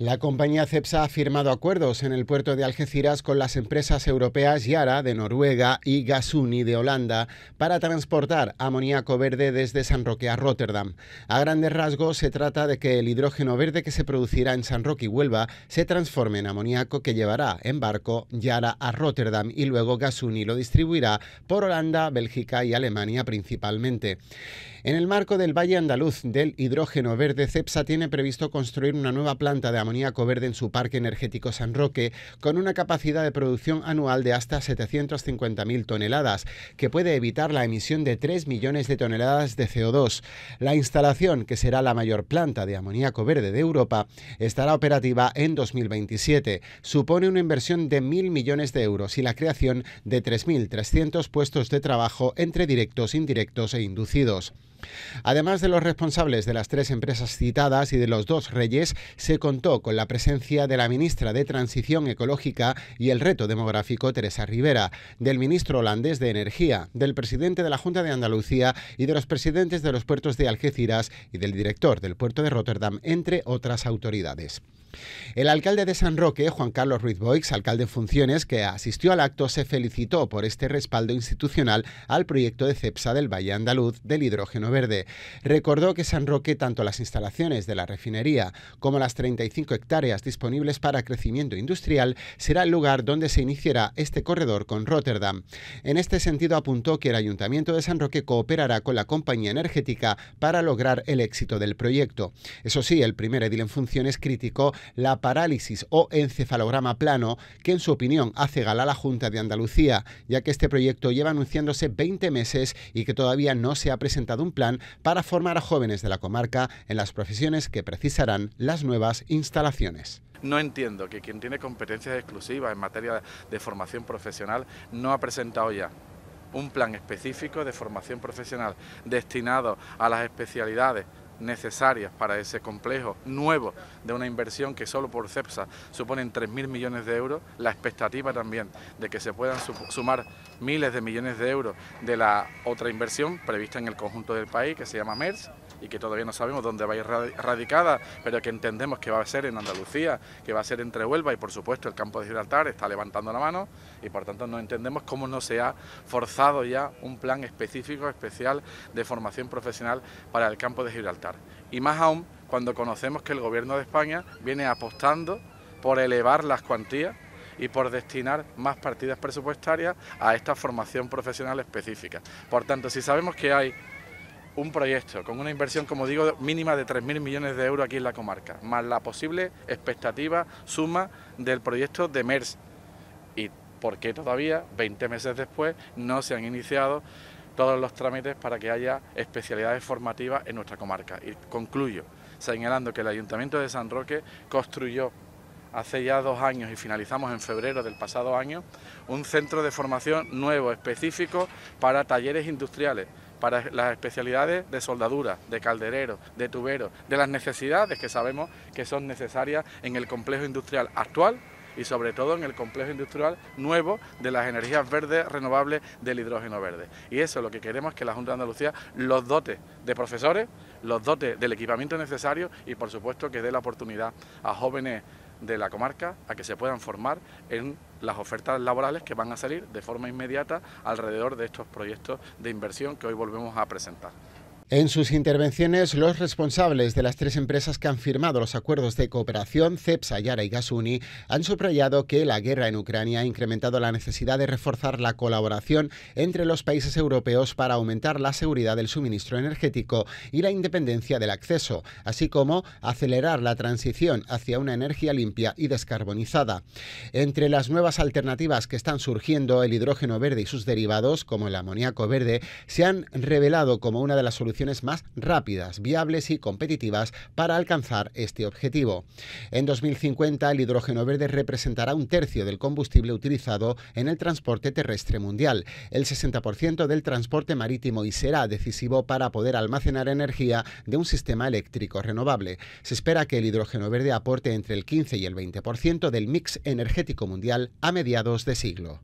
La compañía CEPSA ha firmado acuerdos en el puerto de Algeciras con las empresas europeas Yara de Noruega y Gasuni de Holanda para transportar amoníaco verde desde San Roque a Rotterdam. A grandes rasgos se trata de que el hidrógeno verde que se producirá en San Roque y Huelva se transforme en amoníaco que llevará en barco Yara a Rotterdam y luego Gasuni lo distribuirá por Holanda, Bélgica y Alemania principalmente. En el marco del Valle Andaluz del hidrógeno verde, CEPSA tiene previsto construir una nueva planta de amoníaco verde en su parque energético San Roque, con una capacidad de producción anual de hasta 750.000 toneladas, que puede evitar la emisión de 3 millones de toneladas de CO2. La instalación, que será la mayor planta de amoníaco verde de Europa, estará operativa en 2027. Supone una inversión de 1.000 millones de euros y la creación de 3.300 puestos de trabajo entre directos, indirectos e inducidos. Además de los responsables de las tres empresas citadas y de los dos reyes, se contó con la presencia de la ministra de Transición Ecológica y el reto demográfico Teresa Rivera, del ministro holandés de Energía, del presidente de la Junta de Andalucía y de los presidentes de los puertos de Algeciras y del director del puerto de Rotterdam, entre otras autoridades. El alcalde de San Roque, Juan Carlos Ruiz Boix, alcalde en funciones, que asistió al acto, se felicitó por este respaldo institucional al proyecto de CEPSA del Valle Andaluz del hidrógeno verde. Recordó que San Roque, tanto las instalaciones de la refinería como las 35 hectáreas disponibles para crecimiento industrial, será el lugar donde se iniciará este corredor con Rotterdam. En este sentido, apuntó que el Ayuntamiento de San Roque cooperará con la compañía energética para lograr el éxito del proyecto. Eso sí, el primer edil en funciones crítico la parálisis o encefalograma plano, que en su opinión hace gala la Junta de Andalucía, ya que este proyecto lleva anunciándose 20 meses y que todavía no se ha presentado un plan para formar a jóvenes de la comarca en las profesiones que precisarán las nuevas instalaciones. No entiendo que quien tiene competencias exclusivas en materia de formación profesional no ha presentado ya un plan específico de formación profesional destinado a las especialidades necesarias para ese complejo nuevo de una inversión que solo por CEPSA suponen 3.000 millones de euros, la expectativa también de que se puedan sumar miles de millones de euros de la otra inversión prevista en el conjunto del país que se llama MERS, y que todavía no sabemos dónde va a ir radicada, pero que entendemos que va a ser en Andalucía, que va a ser entre Huelva y por supuesto el campo de Gibraltar está levantando la mano y por tanto no entendemos cómo no se ha forzado ya un plan específico, especial de formación profesional para el campo de Gibraltar. Y más aún cuando conocemos que el Gobierno de España viene apostando por elevar las cuantías y por destinar más partidas presupuestarias a esta formación profesional específica. Por tanto, si sabemos que hay un proyecto con una inversión, como digo, mínima de 3.000 millones de euros aquí en la comarca, más la posible expectativa suma del proyecto de MERS. ¿Y por qué todavía, 20 meses después, no se han iniciado todos los trámites para que haya especialidades formativas en nuestra comarca? Y concluyo señalando que el Ayuntamiento de San Roque construyó hace ya dos años y finalizamos en febrero del pasado año, un centro de formación nuevo específico para talleres industriales para las especialidades de soldadura, de calderero, de tubero, de las necesidades que sabemos que son necesarias en el complejo industrial actual y sobre todo en el complejo industrial nuevo de las energías verdes renovables del hidrógeno verde. Y eso es lo que queremos que la Junta de Andalucía los dote de profesores, los dote del equipamiento necesario y por supuesto que dé la oportunidad a jóvenes de la comarca a que se puedan formar en las ofertas laborales que van a salir de forma inmediata alrededor de estos proyectos de inversión que hoy volvemos a presentar. En sus intervenciones, los responsables de las tres empresas que han firmado los acuerdos de cooperación, CEPSA, Yara y Gasuni, han subrayado que la guerra en Ucrania ha incrementado la necesidad de reforzar la colaboración entre los países europeos para aumentar la seguridad del suministro energético y la independencia del acceso, así como acelerar la transición hacia una energía limpia y descarbonizada. Entre las nuevas alternativas que están surgiendo, el hidrógeno verde y sus derivados, como el amoníaco verde, se han revelado como una de las soluciones más rápidas, viables y competitivas para alcanzar este objetivo. En 2050, el hidrógeno verde representará un tercio del combustible utilizado en el transporte terrestre mundial, el 60% del transporte marítimo y será decisivo para poder almacenar energía de un sistema eléctrico renovable. Se espera que el hidrógeno verde aporte entre el 15 y el 20% del mix energético mundial a mediados de siglo.